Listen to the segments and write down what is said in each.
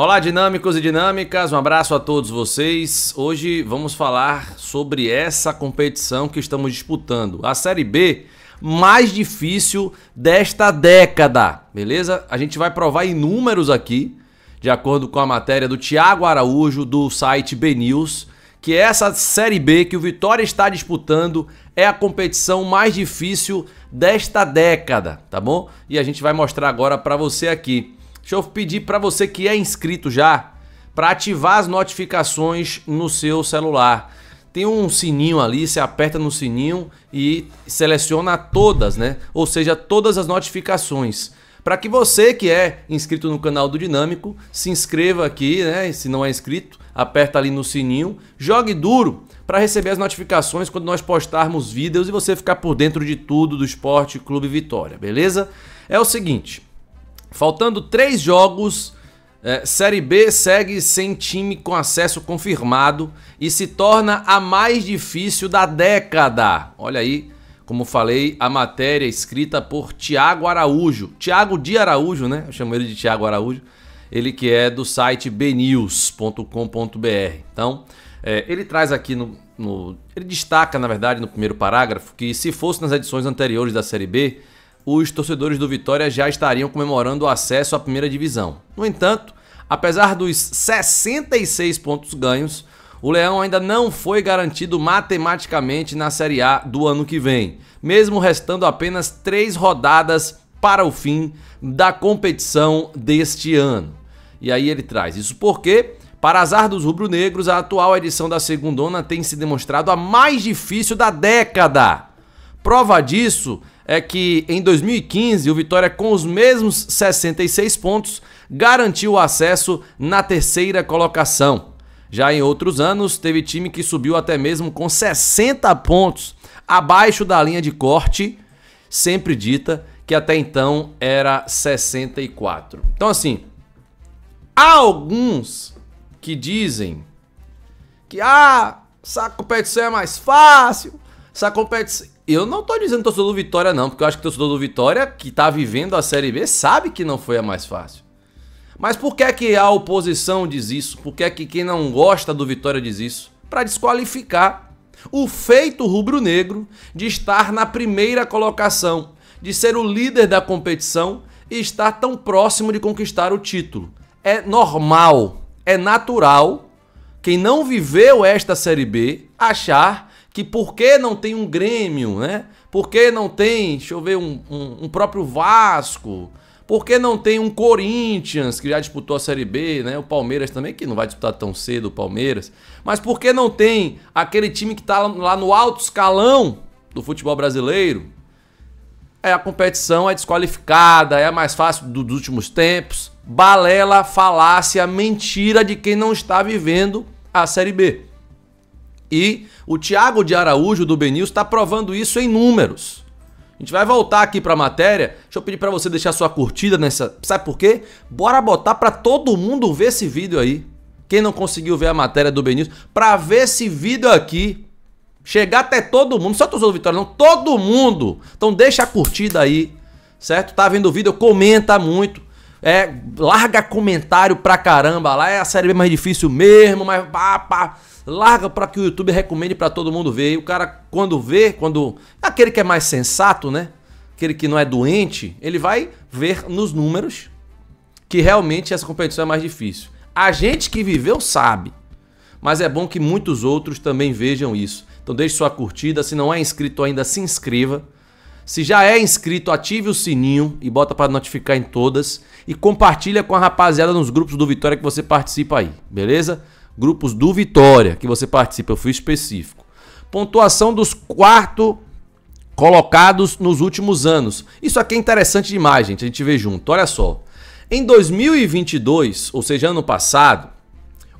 Olá, dinâmicos e dinâmicas, um abraço a todos vocês. Hoje vamos falar sobre essa competição que estamos disputando, a Série B mais difícil desta década, beleza? A gente vai provar em números aqui, de acordo com a matéria do Tiago Araújo, do site B News, que é essa Série B que o Vitória está disputando é a competição mais difícil desta década, tá bom? E a gente vai mostrar agora para você aqui. Deixa eu pedir para você que é inscrito já para ativar as notificações no seu celular. Tem um sininho ali, você aperta no sininho e seleciona todas, né? Ou seja, todas as notificações para que você que é inscrito no canal do Dinâmico se inscreva aqui, né? Se não é inscrito, aperta ali no sininho, jogue duro para receber as notificações quando nós postarmos vídeos e você ficar por dentro de tudo do Esporte Clube Vitória, beleza? É o seguinte, Faltando três jogos, é, Série B segue sem time com acesso confirmado e se torna a mais difícil da década. Olha aí, como falei, a matéria escrita por Tiago Araújo. Tiago de Araújo, né? Eu chamo ele de Tiago Araújo. Ele que é do site bnews.com.br. Então, é, ele traz aqui no, no. Ele destaca, na verdade, no primeiro parágrafo, que se fosse nas edições anteriores da Série B, os torcedores do Vitória já estariam comemorando o acesso à primeira divisão. No entanto, apesar dos 66 pontos ganhos, o Leão ainda não foi garantido matematicamente na Série A do ano que vem, mesmo restando apenas três rodadas para o fim da competição deste ano. E aí ele traz isso porque, para azar dos rubro-negros, a atual edição da Segundona tem se demonstrado a mais difícil da década. Prova disso é que em 2015 o Vitória, com os mesmos 66 pontos, garantiu o acesso na terceira colocação. Já em outros anos, teve time que subiu até mesmo com 60 pontos abaixo da linha de corte, sempre dita, que até então era 64. Então, assim, há alguns que dizem que ah, essa competição é mais fácil, essa competição. Eu não tô dizendo torcedor do Vitória, não, porque eu acho que torcedor do Vitória, que tá vivendo a Série B, sabe que não foi a mais fácil. Mas por que é que a oposição diz isso? Por que é que quem não gosta do Vitória diz isso? Para desqualificar o feito rubro-negro de estar na primeira colocação, de ser o líder da competição e estar tão próximo de conquistar o título. É normal, é natural quem não viveu esta Série B achar que por que não tem um Grêmio, né? Por que não tem, deixa eu ver, um, um, um próprio Vasco? Por que não tem um Corinthians, que já disputou a Série B, né? O Palmeiras também, que não vai disputar tão cedo o Palmeiras. Mas por que não tem aquele time que está lá no alto escalão do futebol brasileiro? É, a competição é desqualificada, é a mais fácil do, dos últimos tempos. Balela, falácia, mentira de quem não está vivendo a Série B. E o Tiago de Araújo do Benils está provando isso em números. A gente vai voltar aqui para a matéria. Deixa eu pedir para você deixar sua curtida nessa. Sabe por quê? Bora botar para todo mundo ver esse vídeo aí. Quem não conseguiu ver a matéria do Benício, para ver esse vídeo aqui. Chegar até todo mundo, só tu do Vitória, não, todo mundo. Então deixa a curtida aí, certo? Tá vendo o vídeo? Comenta muito. É, larga comentário pra caramba lá, é a série mais difícil mesmo, mas pá, pá. Larga pra que o YouTube recomende para todo mundo ver. E o cara, quando vê, quando. Aquele que é mais sensato, né? Aquele que não é doente, ele vai ver nos números que realmente essa competição é mais difícil. A gente que viveu sabe, mas é bom que muitos outros também vejam isso. Então deixe sua curtida, se não é inscrito ainda, se inscreva. Se já é inscrito, ative o sininho e bota para notificar em todas e compartilha com a rapaziada nos grupos do Vitória que você participa aí, beleza? Grupos do Vitória que você participa, eu fui específico. Pontuação dos quarto colocados nos últimos anos. Isso aqui é interessante demais, gente, a gente vê junto. Olha só. Em 2022, ou seja, ano passado,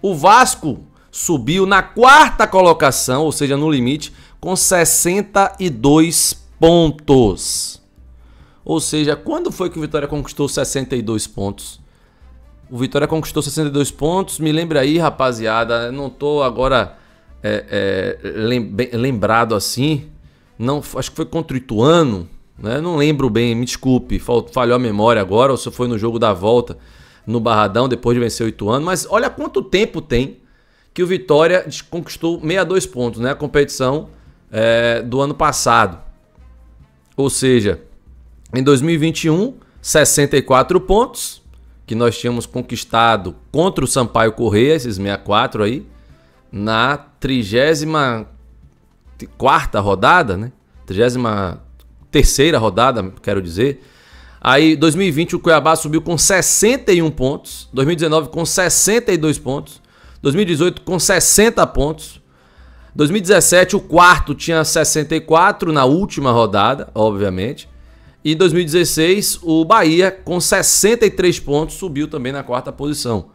o Vasco subiu na quarta colocação, ou seja, no limite, com 62 pontos. Ou seja, quando foi que o Vitória conquistou 62 pontos? O Vitória conquistou 62 pontos. Me lembra aí, rapaziada. Não tô agora é, é, lembrado assim. Não, acho que foi contra o Ituano. Né? Não lembro bem, me desculpe. Falhou a memória agora, ou se foi no jogo da volta no Barradão, depois de vencer o Ituano. Mas olha quanto tempo tem que o Vitória conquistou 62 pontos, né? A competição é, do ano passado. Ou seja, em 2021, 64 pontos que nós tínhamos conquistado contra o Sampaio Correia, esses 64 aí, na 34 rodada, né? 33 rodada, quero dizer. Aí 2020 o Cuiabá subiu com 61 pontos, 2019 com 62 pontos, 2018 com 60 pontos, 2017 o quarto tinha 64 na última rodada, obviamente. E 2016 o Bahia com 63 pontos subiu também na quarta posição.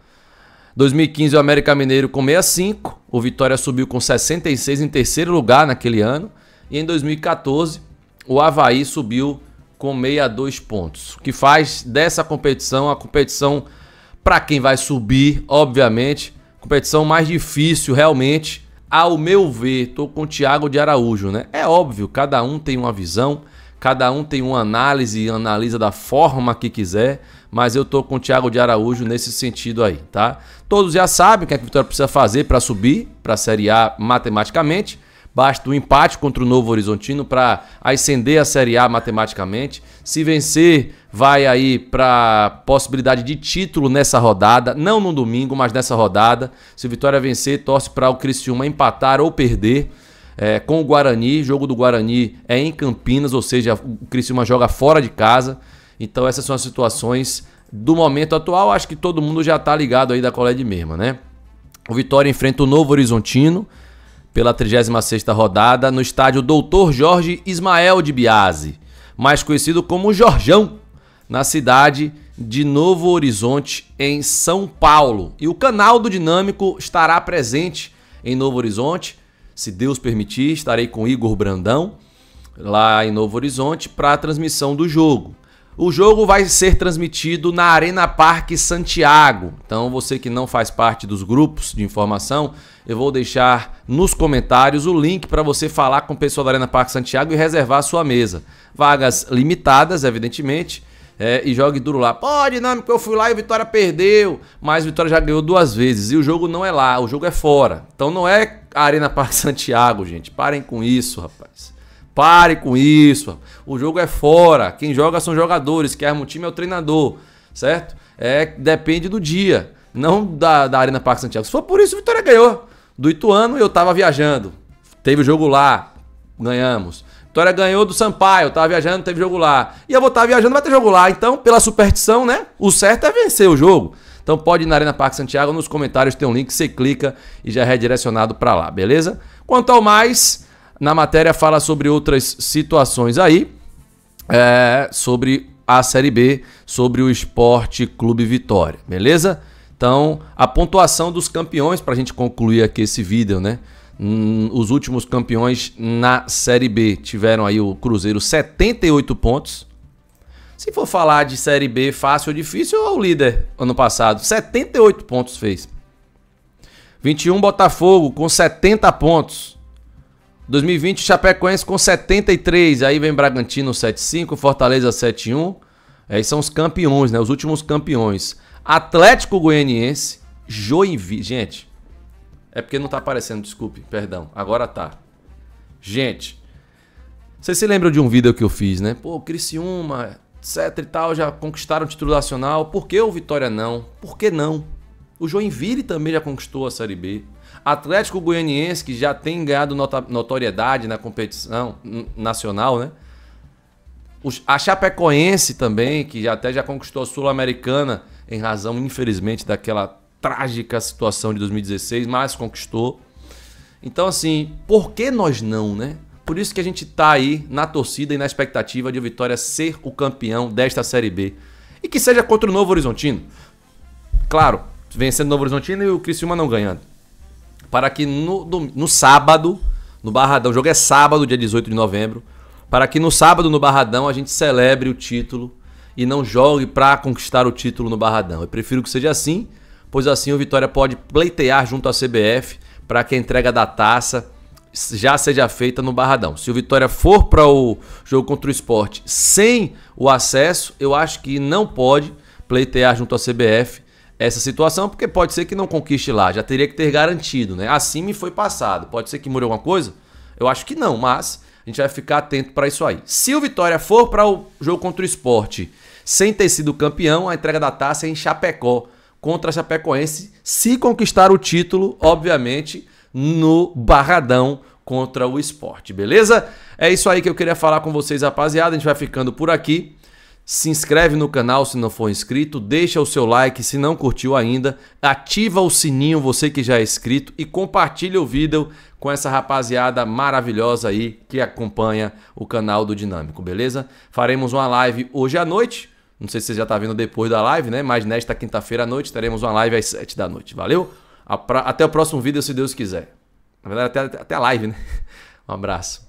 2015 o América Mineiro com 65, o Vitória subiu com 66 em terceiro lugar naquele ano. E em 2014 o Havaí subiu com 62 pontos, o que faz dessa competição a competição para quem vai subir, obviamente, competição mais difícil realmente ao meu ver, estou com o Tiago de Araújo, né? É óbvio, cada um tem uma visão, cada um tem uma análise e analisa da forma que quiser, mas eu tô com o Tiago de Araújo nesse sentido aí, tá? Todos já sabem o que, é que a Vitória precisa fazer para subir para a Série A matematicamente, Basta um empate contra o Novo Horizontino para ascender a Série A matematicamente. Se vencer, vai aí para possibilidade de título nessa rodada, não no domingo, mas nessa rodada. Se Vitória vencer, torce para o Criciúma empatar ou perder. É, com o Guarani, jogo do Guarani é em Campinas, ou seja, o Criciúma joga fora de casa. Então essas são as situações do momento atual, acho que todo mundo já está ligado aí da colégio de mesma, né? O Vitória enfrenta o Novo Horizontino, pela 36ª rodada no estádio Doutor Jorge Ismael de Biase, mais conhecido como Jorjão, na cidade de Novo Horizonte, em São Paulo. E o canal do Dinâmico estará presente em Novo Horizonte, se Deus permitir, estarei com Igor Brandão lá em Novo Horizonte para a transmissão do jogo. O jogo vai ser transmitido na Arena Parque Santiago. Então, você que não faz parte dos grupos de informação, eu vou deixar nos comentários o link para você falar com o pessoal da Arena Parque Santiago e reservar a sua mesa. Vagas limitadas, evidentemente. É, e jogue duro lá. Pô, dinâmico, eu fui lá e o Vitória perdeu. Mas o Vitória já ganhou duas vezes. E o jogo não é lá, o jogo é fora. Então não é Arena Parque Santiago, gente. Parem com isso, rapaz. Pare com isso. O jogo é fora. Quem joga são jogadores. Quem arma o time é o treinador. Certo? É, depende do dia. Não da, da Arena Parque Santiago. Se for por isso, o Vitória ganhou. Do Ituano, eu tava viajando. Teve o jogo lá. Ganhamos. Vitória ganhou do Sampaio, tava viajando, teve jogo lá. E eu vou estar tá viajando, vai ter jogo lá. Então, pela superstição, né? O certo é vencer o jogo. Então pode ir na Arena Parque Santiago, nos comentários tem um link, você clica e já é redirecionado para lá, beleza? Quanto ao mais, na matéria fala sobre outras situações aí, é, sobre a Série B, sobre o Esporte Clube Vitória, beleza? Então, a pontuação dos campeões, para a gente concluir aqui esse vídeo, né? Hum, os últimos campeões na Série B tiveram aí o Cruzeiro 78 pontos. Se for falar de Série B fácil ou difícil, é o líder ano passado. 78 pontos fez. 21 Botafogo com 70 pontos. 2020, Chapecoense com 73. Aí vem Bragantino 75, Fortaleza 71. Aí é, são os campeões, né? Os últimos campeões. Atlético Goianiense, Joinville. Gente, é porque não tá aparecendo, desculpe, perdão. Agora tá. Gente, vocês se lembram de um vídeo que eu fiz, né? Pô, Criciúma, etc e tal, já conquistaram o título nacional. Por que o Vitória não? Por que não? O Joinville também já conquistou a Série B. Atlético Goianiense, que já tem ganhado notoriedade na competição nacional, né? A Chapecoense também, que até já conquistou a Sul-Americana, em razão, infelizmente, daquela trágica situação de 2016, mas conquistou. Então, assim, por que nós não, né? Por isso que a gente tá aí na torcida e na expectativa de o Vitória ser o campeão desta Série B. E que seja contra o Novo Horizontino. Claro, vencendo o Novo Horizontino e o Criciúma não ganhando para que no, no, no sábado, no Barradão, o jogo é sábado, dia 18 de novembro, para que no sábado, no Barradão, a gente celebre o título e não jogue para conquistar o título no Barradão. Eu prefiro que seja assim, pois assim o Vitória pode pleitear junto à CBF para que a entrega da taça já seja feita no Barradão. Se o Vitória for para o jogo contra o esporte sem o acesso, eu acho que não pode pleitear junto à CBF essa situação, porque pode ser que não conquiste lá, já teria que ter garantido, né? Assim me foi passado. Pode ser que mudou alguma coisa? Eu acho que não, mas a gente vai ficar atento para isso aí. Se o Vitória for para o jogo contra o esporte sem ter sido campeão, a entrega da taça é em Chapecó contra a Chapecoense, se conquistar o título, obviamente, no Barradão contra o esporte, beleza? É isso aí que eu queria falar com vocês, rapaziada. A gente vai ficando por aqui. Se inscreve no canal se não for inscrito, deixa o seu like se não curtiu ainda, ativa o sininho você que já é inscrito e compartilha o vídeo com essa rapaziada maravilhosa aí que acompanha o canal do Dinâmico, beleza? Faremos uma live hoje à noite, não sei se você já está vendo depois da live, né? Mas nesta quinta-feira à noite teremos uma live às 7 da noite, valeu? Até o próximo vídeo se Deus quiser. Na verdade, até, até a live, né? Um abraço.